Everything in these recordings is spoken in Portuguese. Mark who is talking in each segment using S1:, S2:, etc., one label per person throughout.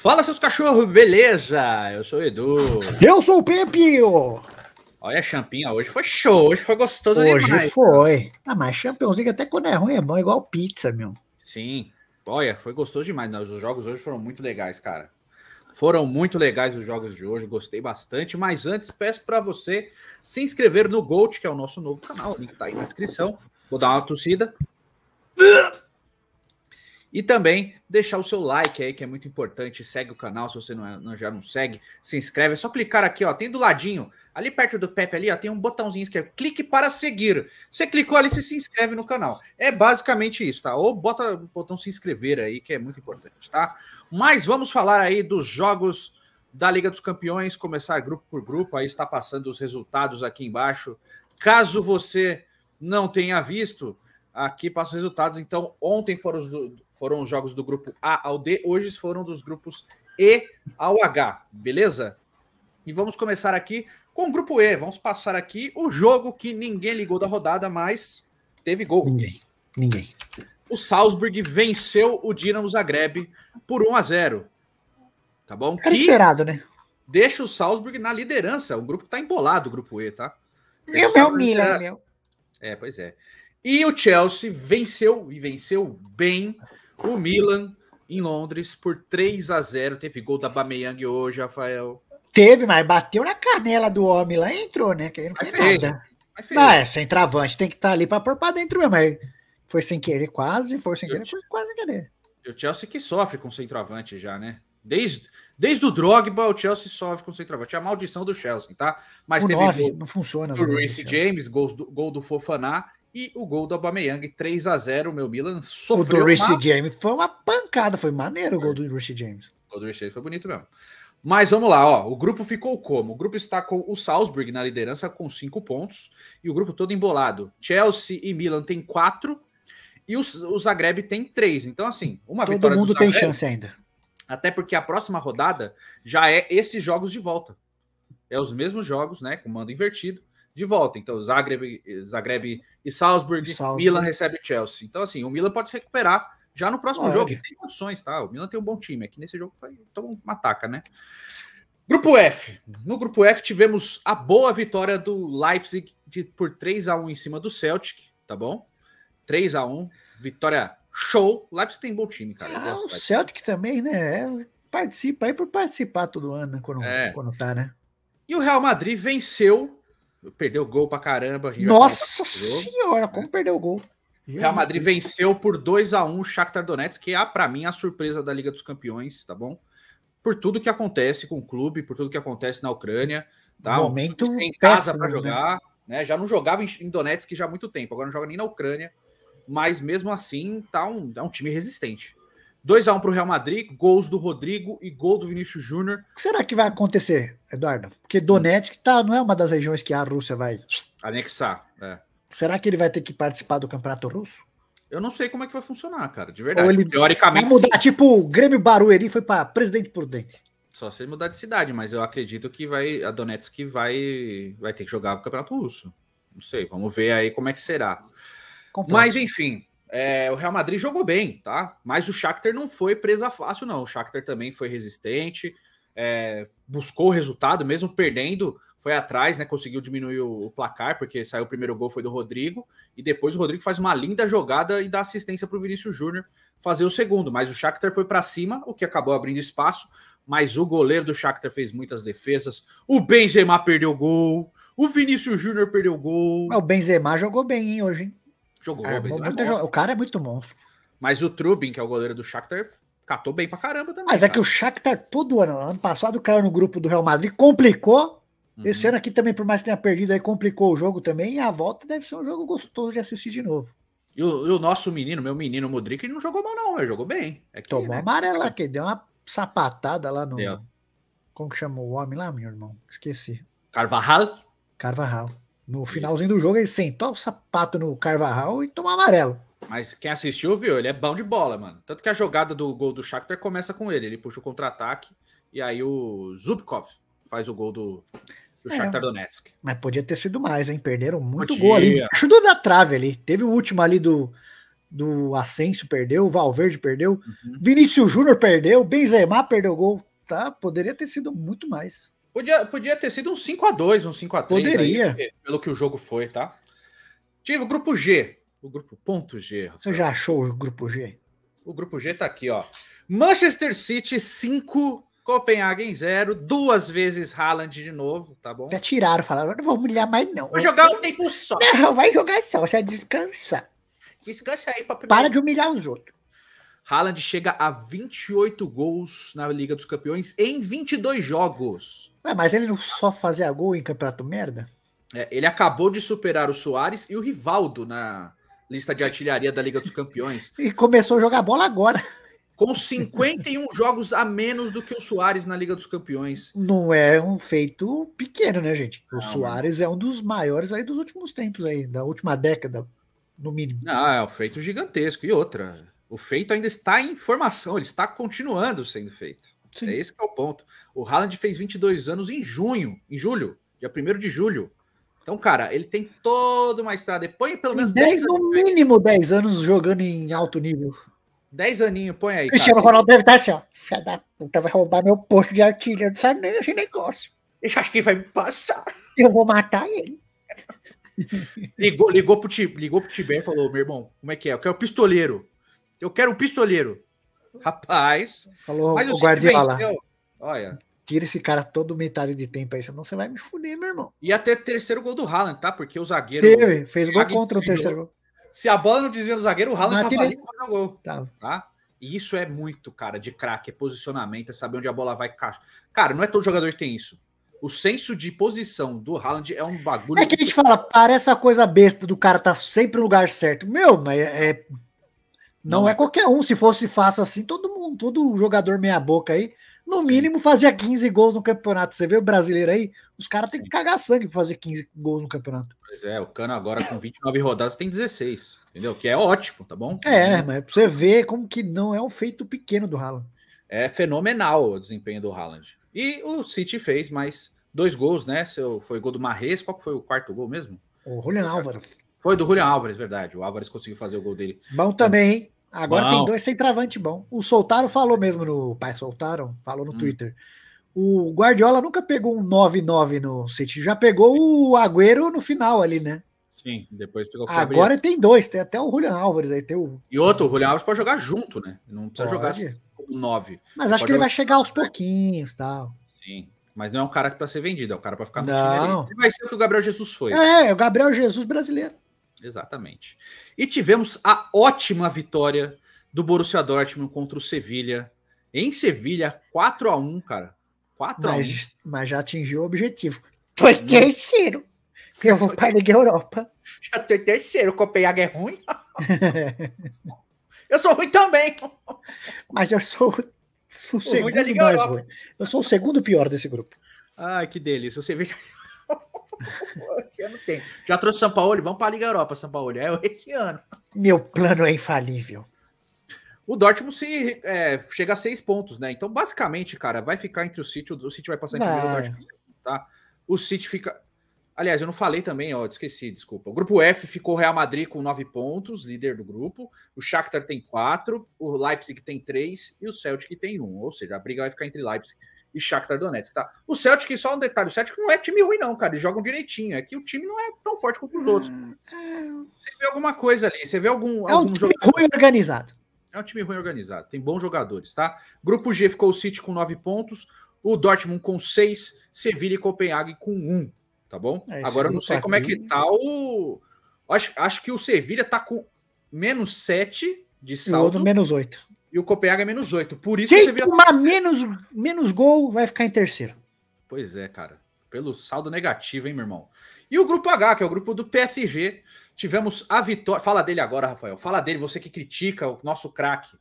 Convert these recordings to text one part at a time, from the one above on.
S1: Fala seus cachorros, beleza? Eu sou o Edu. Eu sou o Pepinho. Olha a champinha, hoje foi show, hoje foi gostoso hoje demais. Hoje foi.
S2: tá mas Champions até quando é ruim é bom, igual pizza, meu.
S1: Sim. Olha, foi gostoso demais. Né? Os jogos hoje foram muito legais, cara. Foram muito legais os jogos de hoje, gostei bastante. Mas antes, peço para você se inscrever no Gold, que é o nosso novo canal. O link tá aí na descrição. Vou dar uma torcida. E também deixar o seu like aí, que é muito importante. Segue o canal se você não, é, não, já não segue. Se inscreve. É só clicar aqui, ó. Tem do ladinho, ali perto do Pepe ali, ó, tem um botãozinho esquerdo. Clique para seguir. Você clicou ali, você se inscreve no canal. É basicamente isso, tá? Ou bota o botão se inscrever aí, que é muito importante, tá? Mas vamos falar aí dos jogos da Liga dos Campeões, começar grupo por grupo. Aí está passando os resultados aqui embaixo. Caso você não tenha visto, Aqui passa os resultados. Então, ontem foram os, do, foram os jogos do grupo A ao D, hoje foram dos grupos E ao H, beleza? E vamos começar aqui com o grupo E. Vamos passar aqui o jogo que ninguém ligou da rodada, mas teve gol. Ninguém. Ninguém. O Salzburg venceu o Dinamo Zagreb por 1 a 0. Tá bom? Era que esperado, né? Deixa o Salzburg na liderança. O grupo tá embolado, o grupo E, tá? Meu, meu, Milan, tá- meu. É, pois é. E o Chelsea venceu, e venceu bem, o Milan em Londres por 3 a 0 Teve gol da Bameyang hoje, Rafael.
S2: Teve, mas bateu na canela do homem lá e entrou, né? Que não foi nada. Fez, ah, é, sem travante, tem que estar tá ali para pôr para dentro mesmo. foi sem querer, quase, foi sem querer, foi quase sem querer.
S1: O Chelsea que sofre com centroavante já, né? Desde, desde o Drogba, o Chelsea sofre com centroavante. É a maldição do Chelsea, tá? Mas o teve gol,
S2: não funciona. Do
S1: Reece James, gol do, gol do Fofaná e o gol do Aubameyang, 3 a 0 meu Milan sofreu. O do Richie uma...
S2: James foi uma pancada, foi maneiro o gol
S1: do Richie James. O gol do Richie James foi bonito mesmo. Mas vamos lá, ó. O grupo ficou como? O grupo está com o Salzburg na liderança com cinco pontos e o grupo todo embolado. Chelsea e Milan tem quatro e o, o Zagreb tem três. Então, assim, uma todo vitória. Todo mundo Zagreb, tem chance ainda. Até porque a próxima rodada já é esses jogos de volta. É os mesmos jogos, né? Com mando invertido de volta. Então, Zagreb, Zagreb e Salzburg, Salzburg, Milan recebe Chelsea. Então, assim, o Milan pode se recuperar já no próximo Olha. jogo. Tem condições, tá? O Milan tem um bom time. Aqui é nesse jogo foi então uma taca, né? Grupo F. No grupo F tivemos a boa vitória do Leipzig de, por 3 a 1 em cima do Celtic, tá bom? 3 a 1 vitória show. Leipzig tem bom time, cara. Ah, o
S2: Celtic também, né? É, participa aí por participar todo ano quando, é.
S1: quando tá, né? E o Real Madrid venceu Perdeu gol pra caramba. Nossa senhora,
S2: jogo, como né? perdeu o gol.
S1: Real Madrid venceu por 2 a 1 o Shakhtar Donetsk, que é, para mim, a surpresa da Liga dos Campeões, tá bom? Por tudo que acontece com o clube, por tudo que acontece na Ucrânia, tá? Um momento sem casa para né? jogar, né? né? Já não jogava em Donetsk já há muito tempo, agora não joga nem na Ucrânia, mas mesmo assim tá um, é um time resistente. 2 a 1 para o Real Madrid, gols do Rodrigo e gol do Vinícius Júnior. O que
S2: será que vai acontecer, Eduardo? Porque Donetsk tá, não é uma das regiões que a Rússia vai
S1: anexar. É.
S2: Será que ele vai ter que participar do campeonato russo?
S1: Eu não sei como é que vai funcionar, cara, de verdade. Ou ele Teoricamente. Vai mudar, sim.
S2: tipo, o Grêmio Barueri foi para presidente por dentro.
S1: Só se ele mudar de cidade, mas eu acredito que vai a Donetsk vai, vai ter que jogar o campeonato russo. Não sei, vamos ver aí como é que será. Mas enfim, é, o Real Madrid jogou bem, tá? Mas o Shakhtar não foi presa fácil, não. O Shakhtar também foi resistente, é, buscou o resultado, mesmo perdendo, foi atrás, né? Conseguiu diminuir o, placar, porque saiu o primeiro gol, foi do Rodrigo, e depois o Rodrigo faz uma linda jogada e dá assistência para o Vinícius Júnior fazer o segundo. Mas o Shakhtar foi para cima, o que acabou abrindo espaço, mas o goleiro do Shakhtar fez muitas defesas. O Benzema perdeu o gol, o Vinícius Júnior perdeu o gol.
S2: O Benzema jogou bem, hein, hoje, hein?
S1: Jogou. É, é o
S2: cara é muito monstro.
S1: Mas o Trubin, que é o goleiro do Shakhtar, catou bem pra caramba também. Mas é cara.
S2: que o Shakhtar todo ano, ano passado caiu no grupo do Real Madrid, complicou. Uhum. Esse ano aqui também, por mais que tenha perdido, aí complicou o jogo também. E a volta deve ser um jogo gostoso de assistir de novo.
S1: E o, e o nosso menino, meu menino Modric, ele não jogou mal não, ele jogou bem. É que, Tomou né? lá, que
S2: deu uma sapatada lá no... Deu. Como que chamou o homem lá, meu irmão? Esqueci.
S1: Carvajal? Carvajal. No
S2: finalzinho do jogo, ele sentou o sapato no Carvajal e tomou amarelo.
S1: Mas quem assistiu viu, ele é bom de bola, mano. Tanto que a jogada do gol do Shakhtar começa com ele. Ele puxa o contra-ataque e aí o Zubkov faz o gol do, do é, Shakhtar Donetsk.
S2: Mas podia ter sido mais, hein? Perderam muito podia. gol ali. Ajudou da trave ali. Teve o último ali do, do Ascenso, perdeu. O Valverde perdeu. Uhum. Vinícius Júnior perdeu. Benzema perdeu o gol. Tá? Poderia ter sido muito mais.
S1: Podia, podia ter sido um 5 a 2 um 5 a 3 Poderia. Aí, pelo que o jogo foi, tá? Tive o grupo G. O grupo ponto G. Rafael. Você já achou o grupo G? O grupo G tá aqui, ó. Manchester City 5, Copenhagen 0, duas vezes Haaland de novo, tá bom? Já
S2: tiraram, falaram, não vou humilhar mais não.
S1: Vai jogar um tempo só.
S2: Não, vai jogar só, você descansa.
S1: Descansa aí, papai. Para de humilhar os outros. Haaland chega a 28 gols na Liga dos Campeões em 22 jogos. Ué, mas ele não só fazia
S2: gol em campeonato merda?
S1: É, ele acabou de superar o Soares e o Rivaldo na lista de artilharia da Liga dos Campeões.
S2: e começou a jogar bola agora. Com 51
S1: jogos a menos do que o Soares na Liga dos Campeões.
S2: Não é um feito pequeno, né, gente? O Soares é um dos maiores aí dos últimos tempos aí, da última década,
S1: no mínimo. Ah, é um feito gigantesco. E outra, o feito ainda está em formação, ele está continuando sendo feito. Sim. É esse que é o ponto. O Haaland fez 22 anos em junho, em julho, dia 1 de julho. Então, cara, ele tem toda uma estrada. Põe pelo menos 10, 10 no
S2: mínimo 10 anos jogando em alto nível.
S1: 10 aninhos, põe aí. Cristiano Ronaldo
S2: deve estar assim, ó. Filha da puta, vai roubar meu posto de artilheiro dessa esse negócio. Esse acho que vai me passar. Eu vou matar ele.
S1: ligou, ligou, pro, ligou pro Tiber e falou: meu irmão, como é que é? Eu quero pistoleiro. Eu quero um pistoleiro. Rapaz. Falou mas o Guardiola. lá. Olha.
S2: Tira esse cara todo metade de tempo aí, senão você vai me
S1: fuder, meu irmão. E até terceiro gol do Haaland, tá? Porque o zagueiro. Teve, fez gol contra o terceiro gol. Se a bola não desvia do zagueiro, o Haaland tava ali e
S2: o gol. Tá.
S1: tá? E isso é muito, cara, de craque, é posicionamento, é saber onde a bola vai caixa. Cara, não é todo jogador que tem isso. O senso de posição do Haaland é um bagulho. É que a gente
S2: fala, parece a coisa besta do cara tá sempre no lugar certo. Meu, mas é, é não, é qualquer um. Se fosse fácil assim, todo mundo, todo jogador meia-boca aí, no mínimo fazia 15 gols no campeonato. Você vê o brasileiro aí, os caras têm que cagar sangue pra fazer 15 gols no campeonato.
S1: Pois é, o Cano agora com 29 rodadas tem 16, entendeu? Que é ótimo, tá bom? É,
S2: mas pra você ver como que não é um feito pequeno do Haaland.
S1: É fenomenal o desempenho do Haaland. E o City fez mais dois gols, né? Seu, foi gol do Marres, qual que foi o quarto gol mesmo? O Julian Álvares. Foi do Julian Álvares, verdade. O Álvares conseguiu fazer o gol dele.
S2: Bom também, hein? Agora tem dois travante bom. O Soltaro falou mesmo no. Pai, soltaram? Falou no hum. Twitter. O Guardiola nunca pegou um 9-9 no City. Já pegou o Agüero no final ali, né?
S1: Sim, depois pegou o Agora
S2: tem dois, tem até o Julian Álvares aí. Tem o...
S1: E outro, o Julian Álvares pode jogar junto, né? Não precisa pode. jogar como 9. Mas acho que ele vai
S2: chegar aos pouquinhos tal.
S1: Sim. Mas não é um cara para ser vendido, é um cara para ficar no não. time. Ele vai ser o que o Gabriel Jesus foi. É,
S2: é o Gabriel Jesus brasileiro.
S1: Exatamente. E tivemos a ótima vitória do Borussia Dortmund contra o Sevilha. Em Sevilha, 4 a 1 cara. 4 mas, a 1
S2: Mas já atingiu o
S1: objetivo. Foi terceiro. Eu vou para a Liga Europa. Já tô em terceiro. Copenhague é ruim. eu sou ruim também.
S2: Mas eu sou, sou o segundo mais ruim. Eu sou o segundo pior desse grupo.
S1: Ai, que delícia. Você vê. tem. Já trouxe São Paulo? Vamos para a Liga Europa, São Paulo. É o ano.
S2: Meu plano é infalível.
S1: O Dortmund se, é, chega a seis pontos, né? Então, basicamente, cara, vai ficar entre o City. O City vai passar em primeiro, é. o Dortmund, tá? O City fica. Aliás, eu não falei também, ó, esqueci, desculpa. O grupo F ficou Real Madrid com nove pontos, líder do grupo. O Shakhtar tem quatro, o Leipzig tem três e o Celtic tem um. Ou seja, a briga vai ficar entre Leipzig e Shakhtar Donetsk, tá? O Celtic, só um detalhe, o Celtic não é time ruim não, cara, eles jogam direitinho, é que o time não é tão forte quanto os hum. outros.
S2: Você
S1: vê alguma coisa ali, você vê algum... É algum um time jogador... ruim organizado. É um time ruim organizado, tem bons jogadores, tá? Grupo G ficou o City com 9 pontos, o Dortmund com 6, Sevilha e Copenhague com 1, tá bom? É, Agora eu não sei como é que tá o... Acho, acho que o Sevilha tá com menos 7 de saldo. menos 8. E o Copenhague é menos 8. Por isso Quem você viu. tomar menos, menos gol vai ficar em terceiro. Pois é, cara. Pelo saldo negativo, hein, meu irmão? E o grupo H, que é o grupo do PSG. Tivemos a vitória. Fala dele agora, Rafael. Fala dele, você que critica o nosso craque.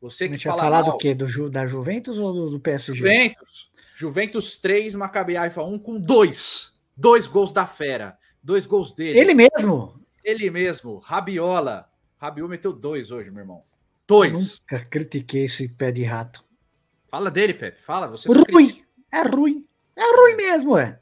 S1: Você que fala. falar mal. do
S2: quê? Do Ju, da Juventus ou do, do PSG?
S1: Juventus. Juventus 3, Maccabi Haifa 1 com dois Dois gols da fera. Dois gols dele. Ele mesmo. Ele mesmo. Rabiola. rabiola meteu dois hoje, meu irmão.
S2: Dois. Nunca critiquei esse pé de rato.
S1: Fala dele, Pepe. Fala, você é ruim. É
S2: ruim. É ruim mesmo, é.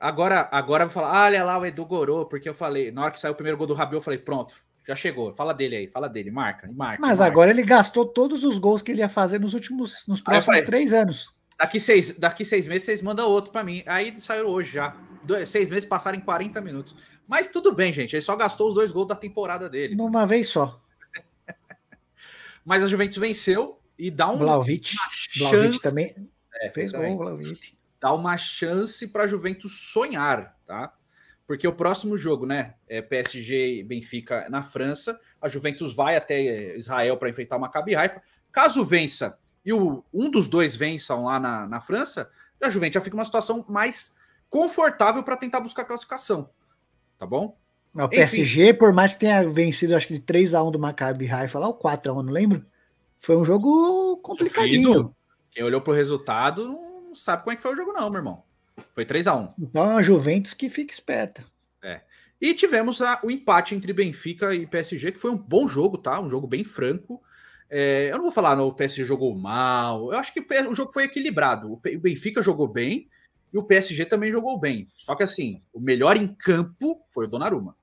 S1: Agora, agora eu vou falar, olha lá o Edu Gorô, porque eu falei, na hora que saiu o primeiro gol do Rabiot, eu falei, pronto, já chegou. Fala dele aí, fala dele, marca, marca. Mas marca.
S2: agora ele gastou todos os gols que ele ia fazer nos últimos, nos
S1: próximos falei, três anos. Daqui seis, daqui seis meses vocês mandam outro para mim. Aí saiu hoje já. Dois, seis meses passaram em 40 minutos. Mas tudo bem, gente. Ele só gastou os dois gols da temporada dele. Numa vez só. Mas a Juventus venceu e dá um, Vlaovic. chance. Vlaovic também. É, fez bom Vlaovic. Dá uma chance para a Juventus sonhar, tá? Porque o próximo jogo, né? É PSG e Benfica na França. A Juventus vai até Israel para enfrentar uma Maccabi Haifa. Caso vença e o, um dos dois vençam lá na, na França, a Juventus já fica uma situação mais confortável para tentar buscar a classificação. Tá bom? O PSG,
S2: Enfim. por mais que tenha vencido, acho que de 3x1 do Maccabi Haifa lá, ou 4x1, não lembro. Foi um jogo complicadinho. Sofrido.
S1: Quem olhou pro resultado não sabe como é que foi o jogo, não, meu irmão. Foi 3x1. Então
S2: é uma Juventus
S1: que fica esperta. É. E tivemos a, o empate entre Benfica e PSG, que foi um bom jogo, tá? Um jogo bem franco. É, eu não vou falar, não, o PSG jogou mal. Eu acho que o jogo foi equilibrado. O Benfica jogou bem e o PSG também jogou bem. Só que assim, o melhor em campo foi o Donnarumma.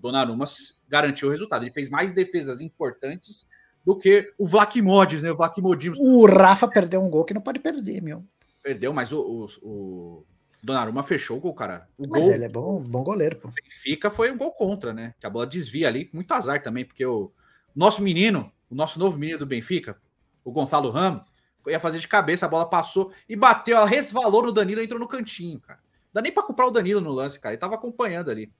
S1: Donnarumma garantiu o resultado. Ele fez mais defesas importantes do que o Vlaquimodis, né? O Vlaquimodis. O Rafa perdeu um gol que não pode perder, meu. Perdeu, mas o, o, o Donnarumma fechou o gol, cara. O mas gol, ele é bom,
S2: bom goleiro, pô.
S1: Fica foi um gol contra, né? Que a bola desvia ali, muito azar também, porque o nosso menino, o nosso novo menino do Benfica, o Gonçalo Ramos, ia fazer de cabeça, a bola passou e bateu, ela resvalou no Danilo, entrou no cantinho, cara. Não dá nem pra culpar o Danilo no lance, cara. Ele tava acompanhando ali.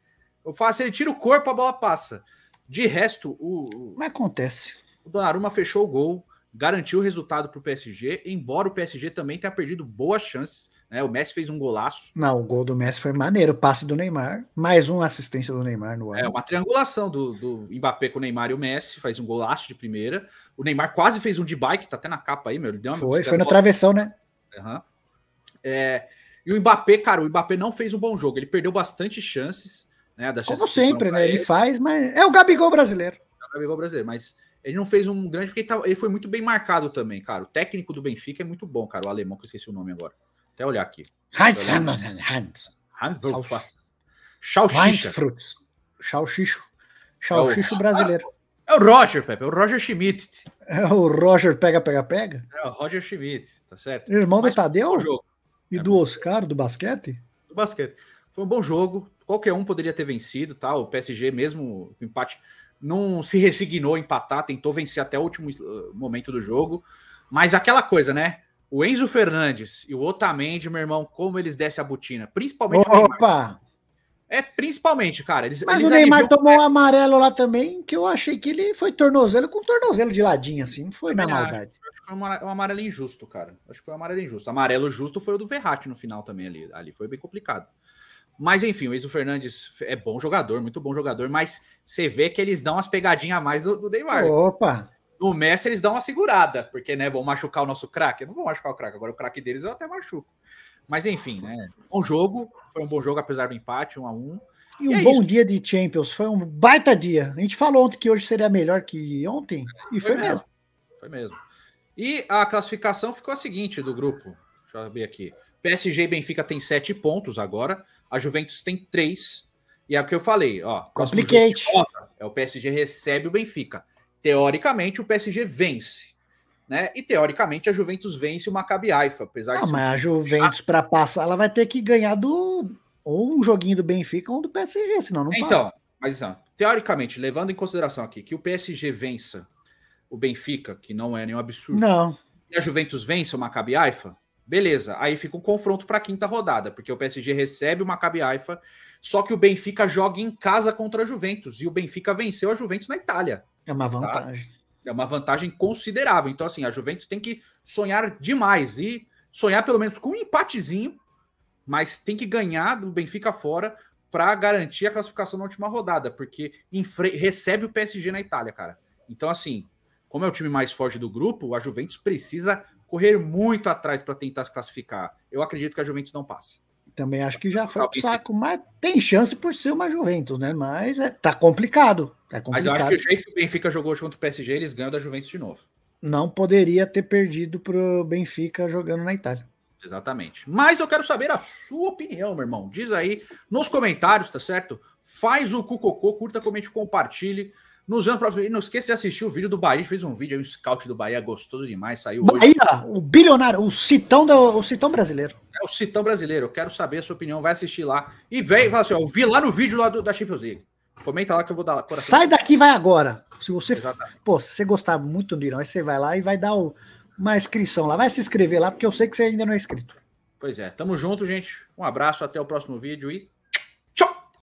S1: Eu faço, ele tira o corpo, a bola passa. De resto, o. Não acontece. O Donnarumma fechou o gol, garantiu o resultado para o PSG, embora o PSG também tenha perdido boas chances. Né? O Messi fez um golaço.
S2: Não, o gol do Messi foi maneiro. Passe do Neymar, mais uma assistência do Neymar no ar. É, uma
S1: triangulação do, do Mbappé com o Neymar e o Messi, faz um golaço de primeira. O Neymar quase fez um de bike, tá até na capa aí, meu. Ele deu uma foi, foi na travessão, né? Uhum. É, e o Mbappé, cara, o Mbappé não fez um bom jogo. Ele perdeu bastante chances. Né, Como sempre, né? Ele, ele,
S2: faz, mas
S1: é o Gabigol brasileiro. É o Gabigol brasileiro, mas ele não fez um grande porque ele, tá, ele, foi muito bem marcado também, cara. O técnico do Benfica é muito bom, cara. O alemão, que eu esqueci o nome agora. Até olhar aqui. Hans, Hans. Hans. Salsicha. Salsicha é brasileiro.
S2: É o Roger, Pepe. É o Roger Schmidt. É o Roger pega, pega, pega?
S1: É o Roger Schmidt, tá certo.
S2: Irmão Mas do Tadeu? Jogo. E é do Oscar, do basquete?
S1: Do basquete. Foi um bom jogo qualquer um poderia ter vencido, tá? O PSG, mesmo o empate, não se resignou a empatar, tentou vencer até o último eh, momento do jogo. Mas aquela coisa, né? O Enzo Fernandes e o Otamendi, meu irmão, como eles descem a botina. Principalmente Opa! É, principalmente, cara. Eles, Mas eles o Neymar aliviam...
S2: tomou um amarelo lá também, que eu achei que ele foi tornozelo com tornozelo de ladinho, assim. Não foi na maldade.
S1: Acho que foi um amarelo injusto, cara. Acho que foi um amarelo injusto. Amarelo justo foi o do Verratti no final também ali. Ali foi bem complicado. Mas enfim, o Enzo Fernandes é bom jogador, muito bom jogador, mas você vê que eles dão as pegadinhas a mais do, do Neymar.
S2: Opa!
S1: No Messi eles dão uma segurada, porque né, vão machucar o nosso craque. Não vão machucar o craque, agora o craque deles eu até machuco. Mas enfim, né? Bom jogo, foi um bom jogo apesar do empate, um a um. E, e um é bom isso.
S2: dia de Champions, foi um baita dia. A gente falou ontem que hoje seria melhor que ontem, e foi, foi mesmo. mesmo.
S1: Foi mesmo. E a classificação ficou a seguinte do grupo. Deixa eu abrir aqui. PSG e Benfica tem sete pontos agora. A Juventus tem três. E é o que eu falei, ó. Complicate. é o PSG recebe o Benfica. Teoricamente, o PSG vence. Né? E teoricamente a Juventus vence o Maccabi Haifa, apesar Não, de mas
S2: a Juventus para passar, ela vai ter que ganhar do ou um joguinho do Benfica ou do PSG, senão não então, passa.
S1: Então, mas teoricamente, levando em consideração aqui que o PSG vença o Benfica, que não é nenhum absurdo. Não. E a Juventus vence o Maccabi Haifa, Beleza, aí fica um confronto para a quinta rodada, porque o PSG recebe o Maccabi Haifa, só que o Benfica joga em casa contra a Juventus, e o Benfica venceu a Juventus na Itália. É uma tá? vantagem. Tá? É uma vantagem considerável. Então, assim, a Juventus tem que sonhar demais e sonhar pelo menos com um empatezinho, mas tem que ganhar do Benfica fora para garantir a classificação na última rodada, porque recebe o PSG na Itália, cara. Então, assim, como é o time mais forte do grupo, a Juventus precisa correr muito atrás para tentar se classificar. Eu acredito que a Juventus não passe.
S2: Também acho que já foi o saco, mas tem chance por ser uma Juventus, né? Mas é, tá complicado. É
S1: tá complicado. Mas eu acho que o jeito que o Benfica jogou contra o PSG, eles ganham da Juventus de novo.
S2: Não poderia ter perdido pro
S1: Benfica jogando na Itália. Exatamente. Mas eu quero saber a sua opinião, meu irmão. Diz aí nos comentários, tá certo? Faz o cucocô, curta, comente, compartilhe. Nos anos próximos, e não esqueça de assistir o vídeo do Bahia. A gente fez um vídeo aí, um scout do Bahia gostoso demais, saiu Bahia, hoje. o
S2: bilionário, o citão, do, o citão brasileiro.
S1: É o citão brasileiro, eu quero saber a sua opinião, vai assistir lá. E vem, fala assim, ó, eu vi lá no vídeo lá do, da Champions League. Comenta lá que eu vou dar coração. Sai
S2: daqui vai agora. Se você, pô, se você gostar muito do Irã, você vai lá e vai dar o, uma inscrição lá. Vai se inscrever lá, porque eu sei que você ainda não é inscrito.
S1: Pois é, tamo junto, gente. Um abraço, até o próximo vídeo e